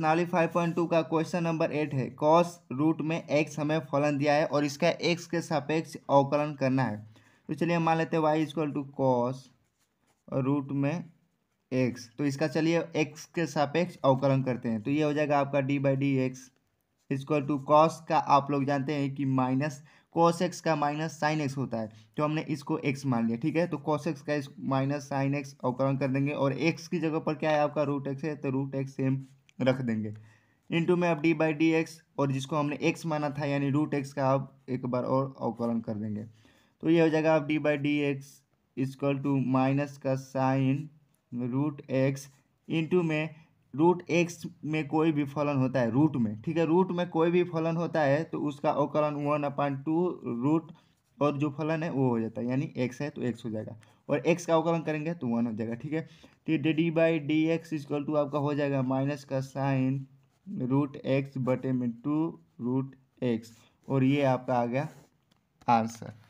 स्नाली five point two का question number eight है cos root में एक्स हमें फलन दिया है और इसका एक्स के सापेक्ष अवकलन करना है तो चलिए मान लेते हैं y is equal to cos root में एक्स तो इसका चलिए एक्स के सापेक्ष अवकलन करते हैं तो ये हो जाएगा आपका d by d x is equal to cos का आप लोग जानते हैं कि माइनस कॉस एक्स का माइनस साइन एक्स होता है तो हमने इसको एक्स मान लिया ठीक है तो कॉस एक्स का माइनस साइन एक्स अवकलन कर देंगे और एक्स की जगह पर क्या है आपका रूट एक्स है तो रूट एक्स सेम रख देंगे टू में अब डी बाई डी एक्स और जिसको हमने एक्स माना था यानी रूट एक्स का आप एक बार और अवकलन कर देंगे तो ये हो जाएगा आप d by d x is equal to minus का साइन रूट एक्स इंटू में रूट एक्स में कोई भी फलन होता है रूट में ठीक है रूट में कोई भी फलन होता है तो उसका अवकलन वन अपॉन टू रूट और जो फलन है वो हो जाता है यानी एक्स है तो एक्स हो जाएगा और एक्स का अवकलन करेंगे तो वन हो जाएगा ठीक है तो d d by d x is equal to आपका हो जाएगा माइनस का साइन रूट एक्स बटे में टू रूट एक्स और ये आपका आ गया आंसर